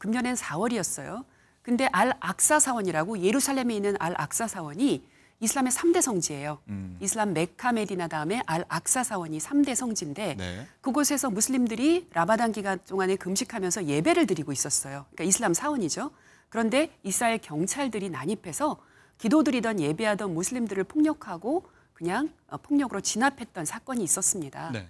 금년엔 4월이었어요. 근데 알 악사 사원이라고 예루살렘에 있는 알 악사 사원이 이슬람의 3대 성지예요. 음. 이슬람 메카 메디나 다음에 알 악사 사원이 3대 성지인데 네. 그곳에서 무슬림들이 라바단 기간 동안에 금식하면서 예배를 드리고 있었어요. 그러니까 이슬람 사원이죠. 그런데 이스라엘 경찰들이 난입해서 기도 드리던 예배하던 무슬림들을 폭력하고 그냥 어, 폭력으로 진압했던 사건이 있었습니다. 네.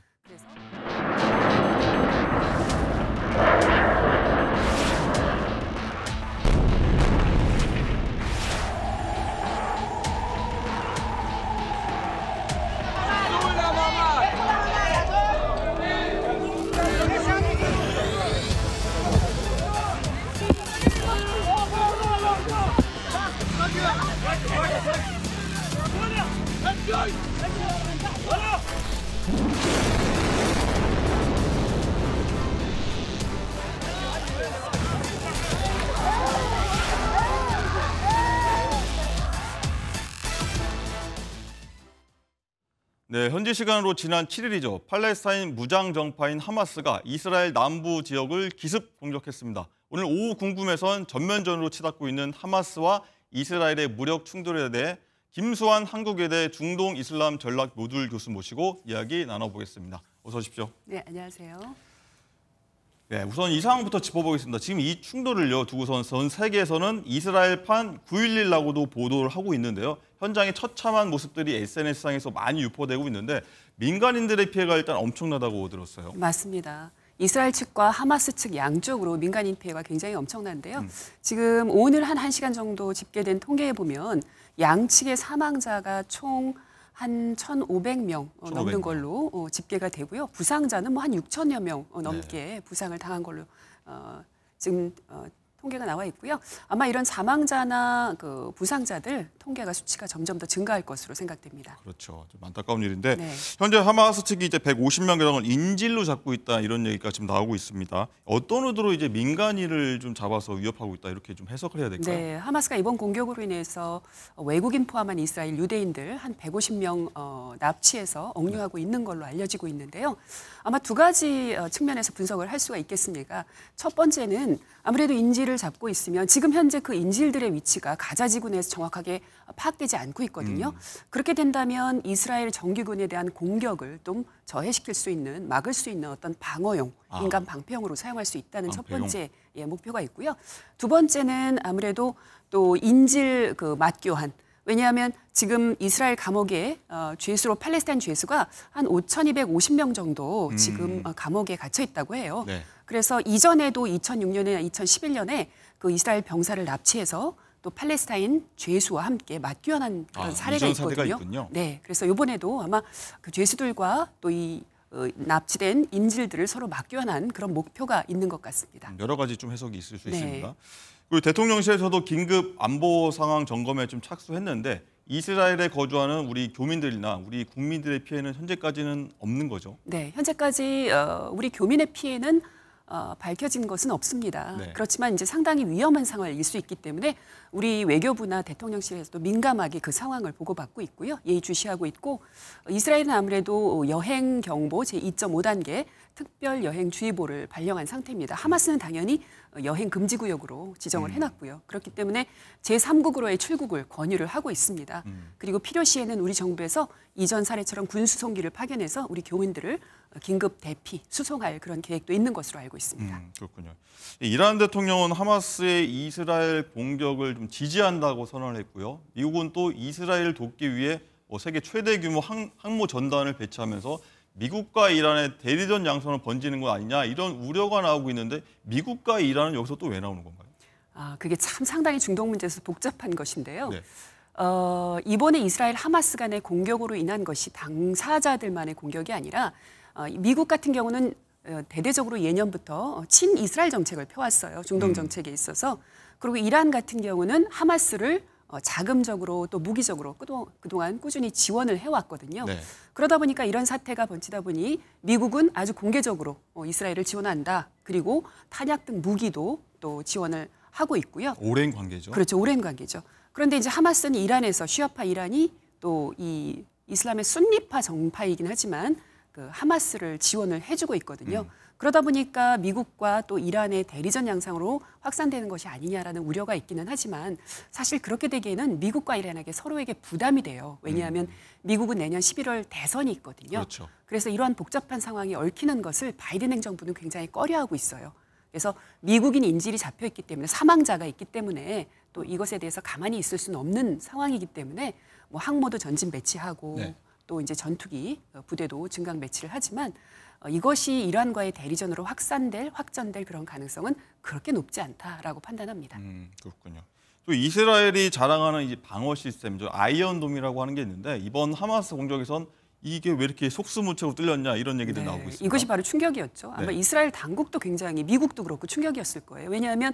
네, 현지 시간으로 지난 7일이죠. 팔레스타인 무장 정파인 하마스가 이스라엘 남부 지역을 기습 공격했습니다. 오늘 오후 궁금해선 전면전으로 치닫고 있는 하마스와 이스라엘의 무력 충돌에 대해 김수환 한국외대 중동 이슬람 전략 모듈 교수 모시고 이야기 나눠보겠습니다. 어서 오십시오. 네, 안녕하세요. 네, 우선 이 상황부터 짚어보겠습니다. 지금 이 충돌을요 두고선 전 세계에서는 이스라엘판 9.11라고도 보도를 하고 있는데요. 현장의 처참한 모습들이 SNS상에서 많이 유포되고 있는데 민간인들의 피해가 일단 엄청나다고 들었어요. 맞습니다. 이스라엘 측과 하마스 측 양쪽으로 민간인 피해가 굉장히 엄청난데요. 음. 지금 오늘 한 1시간 정도 집계된 통계에 보면 양측의 사망자가 총한 1,500명 어, 넘는 걸로 어, 집계가 되고요. 부상자는 뭐한 6천여 명 어, 넘게 네. 부상을 당한 걸로 어, 지금 어, 통계가 나와 있고요. 아마 이런 사망자나 그 부상자들 통계가 수치가 점점 더 증가할 것으로 생각됩니다. 그렇죠. 좀 안타까운 일인데 네. 현재 하마스 측이 이제 150명 계정을 인질로 잡고 있다 이런 얘기가 지금 나오고 있습니다. 어떤 의도로 이제 민간인을 좀 잡아서 위협하고 있다 이렇게 좀 해석을 해야 될까요? 네, 하마스가 이번 공격으로 인해서 외국인 포함한 이스라엘 유대인들 한 150명 어, 납치해서 억류하고 네. 있는 걸로 알려지고 있는데요. 아마 두 가지 어, 측면에서 분석을 할 수가 있겠습니다. 첫 번째는 아무래도 인질 인질을 잡고 있으면 지금 현재 그 인질들의 위치가 가자 지구 내에서 정확하게 파악되지 않고 있거든요. 음. 그렇게 된다면 이스라엘 정규군에 대한 공격을 좀 저해시킬 수 있는 막을 수 있는 어떤 방어용 아. 인간 방패용으로 사용할 수 있다는 방패용. 첫 번째 예, 목표가 있고요. 두 번째는 아무래도 또 인질 그 맞교환 왜냐하면 지금 이스라엘 감옥에 어, 죄수로 팔레스타인 죄수가 한 5,250명 정도 음. 지금 음. 감옥에 갇혀 있다고 해요. 네. 그래서 이전에도 2006년이나 2011년에 그 이스라엘 병사를 납치해서 또 팔레스타인 죄수와 함께 맞교환한 그런 아, 사례가 있거든요. 있군요. 네, 그래서 이번에도 아마 그 죄수들과 또이 어, 납치된 인질들을 서로 맞교환한 그런 목표가 있는 것 같습니다. 음, 여러 가지 좀 해석이 있을 수 네. 있습니다. 그리고 대통령실에서도 긴급 안보 상황 점검에 좀 착수했는데 이스라엘에 거주하는 우리 교민들이나 우리 국민들의 피해는 현재까지는 없는 거죠. 네, 현재까지 어, 우리 교민의 피해는 어, 밝혀진 것은 없습니다. 네. 그렇지만 이제 상당히 위험한 상황일 수 있기 때문에 우리 외교부나 대통령실에서도 민감하게 그 상황을 보고받고 있고요. 예의주시하고 있고 이스라엘은 아무래도 여행 경보 제2.5단계 특별 여행 주의보를 발령한 상태입니다. 하마스는 당연히 여행 금지 구역으로 지정을 음. 해놨고요. 그렇기 때문에 제3국으로의 출국을 권유를 하고 있습니다. 음. 그리고 필요시에는 우리 정부에서 이전 사례처럼 군 수송기를 파견해서 우리 교민들을 긴급 대피 수송할 그런 계획도 있는 것으로 알고 있습니다. 음, 그렇군요. 이란 대통령은 하마스의 이스라엘 공격을 좀 지지한다고 선언했고요. 미국은 또 이스라엘 돕기 위해 뭐 세계 최대 규모 항, 항모 전단을 배치하면서 미국과 이란의 대리전 양성을 번지는 건 아니냐 이런 우려가 나오고 있는데 미국과 이란은 여기서 또 왜 나오는 건가요? 아 그게 참 상당히 중동 문제에서 복잡한 것인데요. 네. 어, 이번에 이스라엘 하마스 간의 공격으로 인한 것이 당사자들만의 공격이 아니라 어, 미국 같은 경우는 어, 대대적으로 예년부터 친 이스라엘 정책을 펴왔어요. 중동 음. 정책에 있어서. 그리고 이란 같은 경우는 하마스를 어, 자금적으로 또 무기적으로 그동안 꾸준히 지원을 해왔거든요. 네. 그러다 보니까 이런 사태가 번지다 보니 미국은 아주 공개적으로 어, 이스라엘을 지원한다. 그리고 탄약 등 무기도 또 지원을 하고 있고요. 오랜 관계죠. 그렇죠. 오랜 관계죠. 그런데 이제 하마스는 이란에서 슈아파 이란이 또 이 이슬람의 순리파 정파이긴 하지만 그 하마스를 지원을 해주고 있거든요. 음. 그러다 보니까 미국과 또 이란의 대리전 양상으로 확산되는 것이 아니냐라는 우려가 있기는 하지만 사실 그렇게 되기에는 미국과 이란에게 서로에게 부담이 돼요. 왜냐하면 음. 미국은 내년 11월 대선이 있거든요. 그렇죠. 그래서 이러한 복잡한 상황이 얽히는 것을 바이든 행정부는 굉장히 꺼려하고 있어요. 그래서 미국인 인질이 잡혀 있기 때문에 사망자가 있기 때문에 또 이것에 대해서 가만히 있을 수는 없는 상황이기 때문에 뭐 항모도 전진 배치하고 네. 또 이제 전투기 어, 부대도 증강 매치를 하지만 어, 이것이 이란과의 대리전으로 확산될 확전될 그런 가능성은 그렇게 높지 않다라고 판단합니다. 음, 그렇군요. 또 이스라엘이 자랑하는 이 방어 시스템, 저 아이언돔이라고 하는 게 있는데 이번 하마스 공격에선 이게 왜 이렇게 속수무책으로 뚫렸냐 이런 얘기도 네, 나오고 있습니다. 이것이 바로 충격이었죠. 네. 아마 네. 이스라엘 당국도 굉장히 미국도 그렇고 충격이었을 거예요. 왜냐하면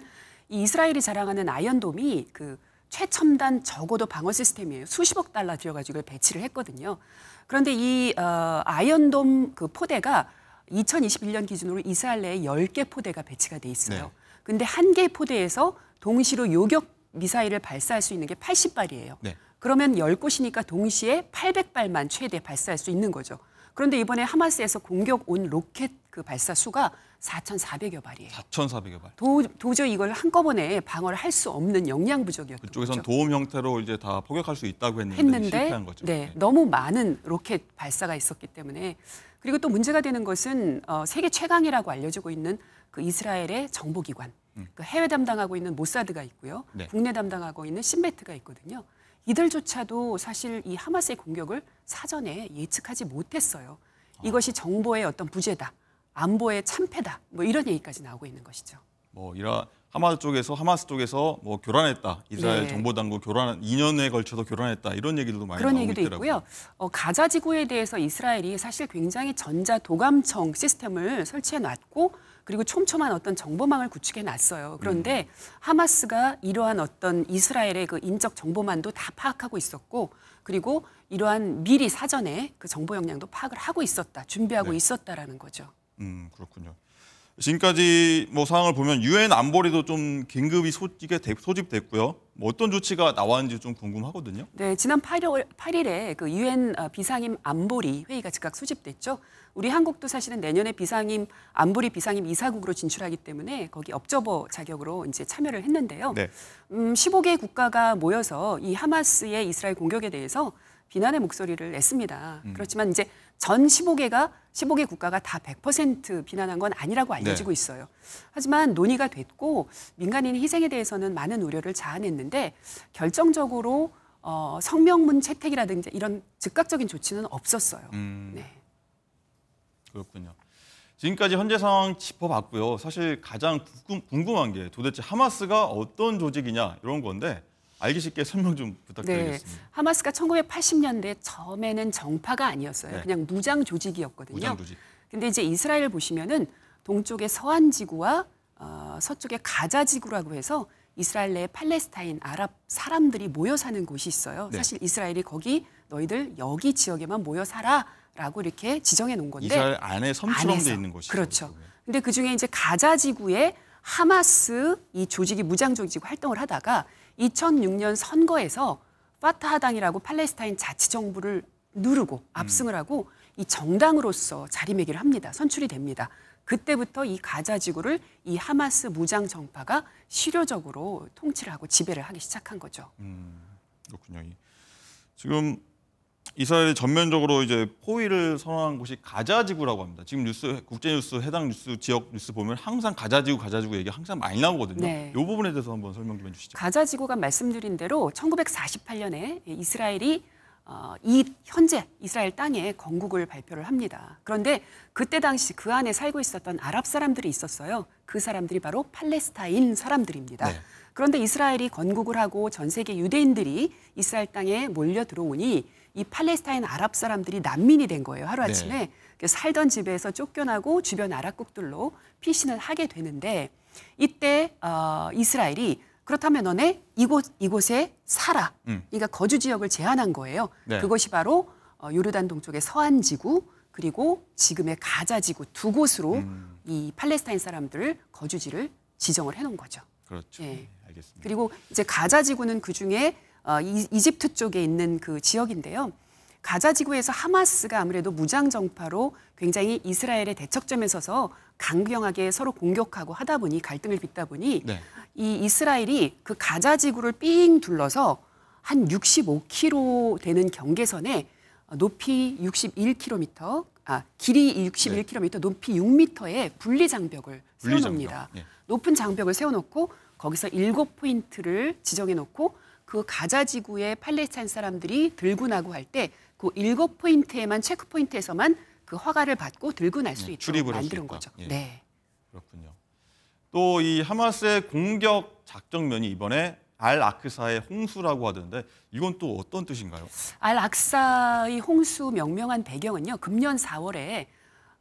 이 이스라엘이 자랑하는 아이언돔이 그 최첨단 적어도 방어 시스템이에요. 수십억 달러 들여가지고 배치를 했거든요. 그런데 이 어, 아이언돔 그 포대가 2021년 기준으로 이스라엘 내에 10개 포대가 배치가 돼 있어요. 네. 근데 한 개 포대에서 동시로 요격 미사일을 발사할 수 있는 게 80발이에요. 네. 그러면 10곳이니까 동시에 800발만 최대 발사할 수 있는 거죠. 그런데 이번에 하마스에서 공격 온 로켓 그 발사 수가 4,400여 발이에요. 4,400여 발. 도, 도저히 이걸 한꺼번에 방어를 할 수 없는 역량 부족이었던 그쪽에선 거죠. 도움 형태로 이제 다 포격할 수 있다고 했는데, 했는데 실패한 거죠. 네, 네, 너무 많은 로켓 발사가 있었기 때문에 그리고 또 문제가 되는 것은 어, 세계 최강이라고 알려지고 있는 그 이스라엘의 정보기관, 음. 그 해외 담당하고 있는 모사드가 있고요, 네. 국내 담당하고 있는 신베트가 있거든요. 이들조차도 사실 이 하마스의 공격을 사전에 예측하지 못했어요. 아. 이것이 정보의 어떤 부재다. 안보의 참패다. 뭐 이런 얘기까지 나오고 있는 것이죠. 뭐 이런 하마스 쪽에서 하마스 쪽에서 뭐 교란했다. 이스라엘 네. 정보당국 교란 2년에 걸쳐서 교란했다. 이런 얘기들도 많이 그런 얘기도 있더라고요. 있고요. 어, 가자 지구에 대해서 이스라엘이 사실 굉장히 전자 도감청 시스템을 설치해 놨고 그리고 촘촘한 어떤 정보망을 구축해 놨어요. 그런데 음. 하마스가 이러한 어떤 이스라엘의 그 인적 정보만도 다 파악하고 있었고 그리고 이러한 미리 사전에 그 정보 역량도 파악을 하고 있었다. 준비하고 네. 있었다라는 거죠. 음 그렇군요. 지금까지 뭐 상황을 보면 유엔 안보리도 좀 긴급이 소집됐고요. 뭐 어떤 조치가 나왔는지 좀 궁금하거든요. 네, 지난 8월 8일에 그 유엔 어, 비상임 안보리 회의가 즉각 소집됐죠. 우리 한국도 사실은 내년에 비상임 안보리 비상임 이사국으로 진출하기 때문에 거기 업저버 자격으로 이제 참여를 했는데요. 네. 음, 15개 국가가 모여서 이 하마스의 이스라엘 공격에 대해서 비난의 목소리를 냈습니다. 음. 그렇지만 이제 전 15개가 15개 국가가 다 100% 비난한 건 아니라고 알려지고 네. 있어요. 하지만 논의가 됐고 민간인 희생에 대해서는 많은 우려를 자아냈는데 결정적으로 어, 성명문 채택이라든지 이런 즉각적인 조치는 없었어요. 음, 네. 그렇군요. 지금까지 현재 상황 짚어봤고요. 사실 가장 궁금한 게 도대체 하마스가 어떤 조직이냐 이런 건데 알기 쉽게 설명 좀 부탁드리겠습니다. 네. 하마스가 1980년대 처음에는 정파가 아니었어요. 네. 그냥 무장 조직이었거든요. 무장 조직. 근데 이제 이스라엘 보시면은 동쪽의 서안 지구와 어, 서쪽의 가자 지구라고 해서 이스라엘 내 팔레스타인 아랍 사람들이 모여 사는 곳이 있어요. 네. 사실 이스라엘이 거기 너희들 여기 지역에만 모여 살아라고 이렇게 지정해 놓은 건데 이스라엘 안에 섬처럼 돼 있는 곳이죠. 그렇죠. 근데 그중에 이제 가자 지구에 하마스 이 조직이 무장 조직 활동을 하다가 2006년 선거에서 파타하당이라고 팔레스타인 자치정부를 누르고 음. 압승을 하고 이 정당으로서 자리매김을 합니다. 선출이 됩니다. 그때부터 이 가자 지구를 이 하마스 무장 정파가 실효적으로 통치를 하고 지배를 하기 시작한 거죠. 음, 그렇군요. 지금 이스라엘이 전면적으로 이제 포위를 선언한 곳이 가자지구라고 합니다. 지금 뉴스 국제 뉴스 해당 뉴스 지역 뉴스 보면 항상 가자지구 가자지구 얘기 항상 많이 나오거든요. 네. 이 부분에 대해서 한번 설명 좀 해주시죠. 가자지구가 말씀드린 대로 1948년에 이스라엘이 어, 이 현재 이스라엘 땅에 건국을 발표를 합니다. 그런데 그때 당시 그 안에 살고 있었던 아랍 사람들이 있었어요. 그 사람들이 바로 팔레스타인 사람들입니다. 네. 그런데 이스라엘이 건국을 하고 전 세계 유대인들이 이스라엘 땅에 몰려 들어오니 이 팔레스타인 아랍 사람들이 난민이 된 거예요. 하루아침에. 네. 살던 집에서 쫓겨나고 주변 아랍국들로 피신을 하게 되는데 이때 어, 이스라엘이 그렇다면 너네 이곳 이곳에 살아. 음. 그러니까 거주 지역을 제한한 거예요. 네. 그것이 바로 어, 요르단 동쪽의 서안 지구 그리고 지금의 가자 지구 두 곳으로 음. 이 팔레스타인 사람들 거주지를 지정을 해 놓은 거죠. 그렇죠. 예. 네, 알겠습니다. 그리고 이제 가자 지구는 그 중에 어, 이, 이집트 쪽에 있는 그 지역인데요. 가자 지구에서 하마스가 아무래도 무장 정파로 굉장히 이스라엘의 대척점에 서서 강경하게 서로 공격하고 하다 보니 갈등을 빚다 보니 네. 이 이스라엘이 그 가자 지구를 삥 둘러서 한 65km 되는 경계선에 높이 61km, 아 길이 61km, 네. 높이 6m의 분리 장벽을 세워놓습니다 네. 높은 장벽을 세워놓고 거기서 일곱 포인트를 지정해놓고 그 가자 지구의 팔레스타인 사람들이 들고 나고 할 때 그 일곱 포인트에만 체크 포인트에서만 그 허가를 받고 들고 날수 네, 있도록 만드는 거죠. 예. 네. 그렇군요. 또 이 하마스의 공격 작정면이 이번에 알악사의 홍수라고 하던데 이건 또 어떤 뜻인가요? 알 악사의 홍수 명명한 배경은요. 금년 4월에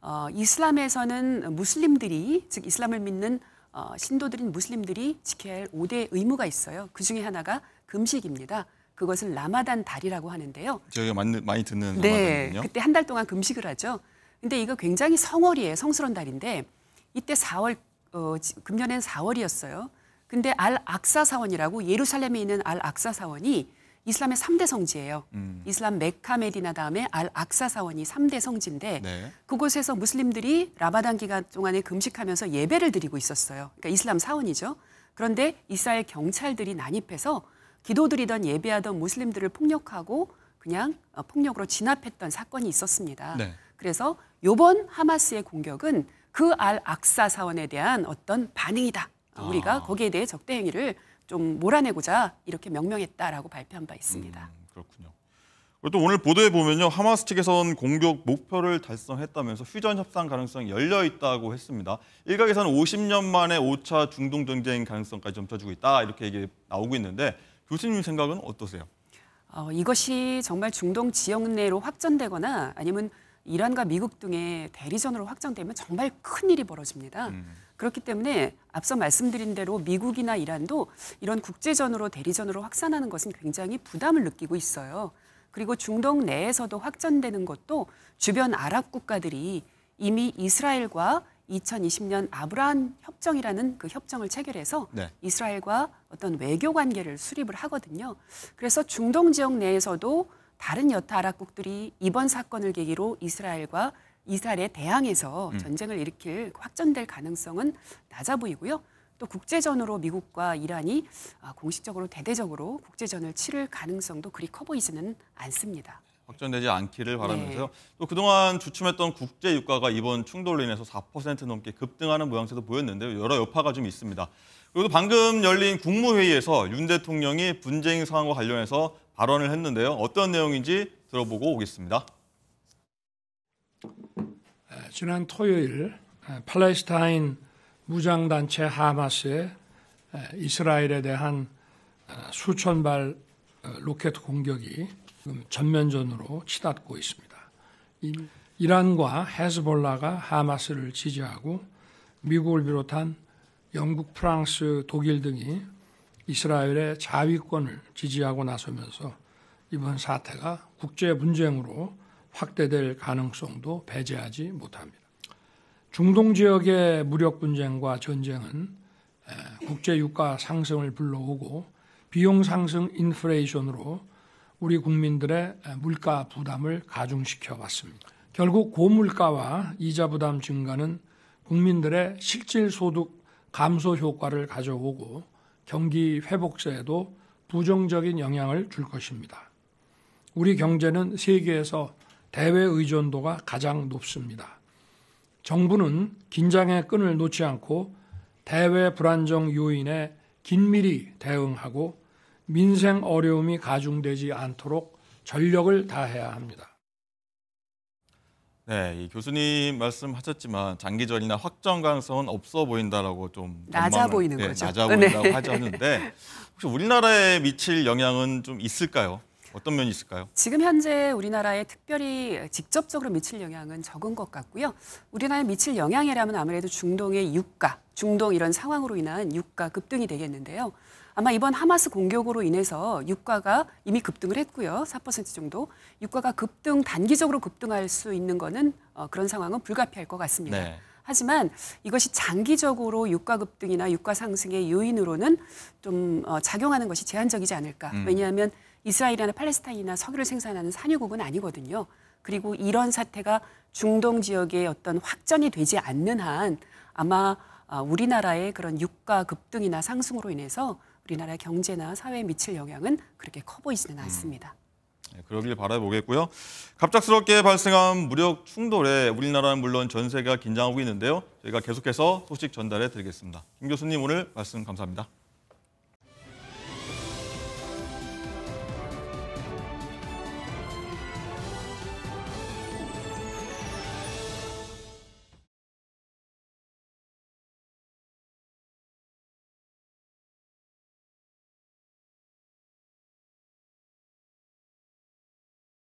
어, 이슬람에서는 무슬림들이 즉 이슬람을 믿는 어, 신도들인 무슬림들이 지켜야 할 5대 의무가 있어요. 그중에 하나가 금식입니다. 그것을 라마단 달이라고 하는데요. 저희가 많이, 듣는 네, 라마단이요. 그때 한 달 동안 금식을 하죠. 근데 이거 굉장히 성월이에요. 성스러운 달인데 이때 4월 어, 금년엔 4월이었어요. 근데 알 악사 사원이라고 예루살렘에 있는 알 악사 사원이 이슬람의 3대 성지예요. 음. 이슬람 메카 메디나 다음에 알 악사 사원이 3대 성지인데 네. 그곳에서 무슬림들이 라마단 기간 동안에 금식하면서 예배를 드리고 있었어요. 그러니까 이슬람 사원이죠. 그런데 이스라엘 경찰들이 난입해서 기도드리던 예배하던 무슬림들을 폭력하고 그냥 어, 폭력으로 진압했던 사건이 있었습니다. 네. 그래서 요번 하마스의 공격은 그 알 악사 사원에 대한 어떤 반응이다. 어, 우리가 아. 거기에 대해 적대 행위를 좀 몰아내고자 이렇게 명명했다라고 발표한 바 있습니다. 음, 그렇군요. 그리고 또 오늘 보도에 보면요 하마스 측에선 공격 목표를 달성했다면서 휴전 협상 가능성이 열려 있다고 했습니다. 일각에서는 50년 만에 5차 중동 전쟁 가능성까지 점쳐주고 있다 이렇게 얘기 나오고 있는데 교수님 생각은 어떠세요? 어, 이것이 정말 중동 지역 내로 확전되거나 아니면 이란과 미국 등의 대리전으로 확정되면 정말 큰 일이 벌어집니다. 음. 그렇기 때문에 앞서 말씀드린 대로 미국이나 이란도 이런 국제전으로 대리전으로 확산하는 것은 굉장히 부담을 느끼고 있어요. 그리고 중동 내에서도 확전되는 것도 주변 아랍 국가들이 이미 이스라엘과 2020년 아브라함 협정이라는 그 협정을 체결해서 네. 이스라엘과 어떤 외교 관계를 수립을 하거든요. 그래서 중동 지역 내에서도 다른 여타 아랍국들이 이번 사건을 계기로 이스라엘과 이스라엘에 대항해서 음. 전쟁을 일으킬 확전될 가능성은 낮아 보이고요. 또 국제전으로 미국과 이란이 아, 공식적으로 대대적으로 국제전을 치를 가능성도 그리 커 보이지는 않습니다. 확전되지 않기를 바라면서요. 네. 또 그동안 주춤했던 국제 유가가 이번 충돌로 인해서 4% 넘게 급등하는 모양새도 보였는데요. 여러 여파가 좀 있습니다. 그리고 방금 열린 국무회의에서 윤 대통령이 분쟁 상황과 관련해서 발언을 했는데요. 어떤 내용인지 들어보고 오겠습니다. 지난 토요일 팔레스타인 무장단체 하마스의 이스라엘에 대한 수천 발 어, 로켓 공격이 지금 전면전으로 치닫고 있습니다. 이란과 헤즈볼라가 하마스를 지지하고 미국을 비롯한 영국, 프랑스, 독일 등이 이스라엘의 자위권을 지지하고 나서면서 이번 사태가 국제 분쟁으로 확대될 가능성도 배제하지 못합니다. 중동 지역의 무력 분쟁과 전쟁은 국제 유가 상승을 불러오고 비용 상승 인플레이션으로 우리 국민들의 물가 부담을 가중시켜 왔습니다. 결국 고물가와 이자 부담 증가는 국민들의 실질 소득 감소 효과를 가져오고 경기 회복세에도 부정적인 영향을 줄 것입니다. 우리 경제는 세계에서 대외 의존도가 가장 높습니다. 정부는 긴장의 끈을 놓지 않고 대외 불안정 요인에 긴밀히 대응하고 민생 어려움이 가중되지 않도록 전력을 다해야 합니다. 네, 교수님 말씀하셨지만 장기전이나 확정 가능성은 없어 보인다라고 좀 낮아 보이는 네, 거죠. 낮아 보인다고 네. 하셨는데 혹시 우리나라에 미칠 영향은 좀 있을까요? 어떤 면이 있을까요? 지금 현재 우리나라에 특별히 직접적으로 미칠 영향은 적은 것 같고요. 우리나라에 미칠 영향이라면 아무래도 중동의 유가, 중동 이런 상황으로 인한 유가 급등이 되겠는데요. 아마 이번 하마스 공격으로 인해서 유가가 이미 급등을 했고요. 4% 정도. 유가가 급등 단기적으로 급등할 수 있는 거는 어, 그런 상황은 불가피할 것 같습니다. 네. 하지만 이것이 장기적으로 유가 급등이나 유가 상승의 요인으로는 좀 어, 작용하는 것이 제한적이지 않을까. 음. 왜냐하면 이스라엘이나 팔레스타인이나 석유를 생산하는 산유국은 아니거든요. 그리고 이런 사태가 중동 지역에 어떤 확전이 되지 않는 한 아마 아, 우리나라의 그런 유가 급등이나 상승으로 인해서 우리나라 경제나 사회에 미칠 영향은 그렇게 커 보이지는 음. 않습니다. 음. 그러길 바라보겠고요. 갑작스럽게 발생한 무력 충돌에 우리나라는 물론 전 세계가 긴장하고 있는데요. 저희가 계속해서 소식 전달해 드리겠습니다. 김 교수님 오늘 말씀 감사합니다.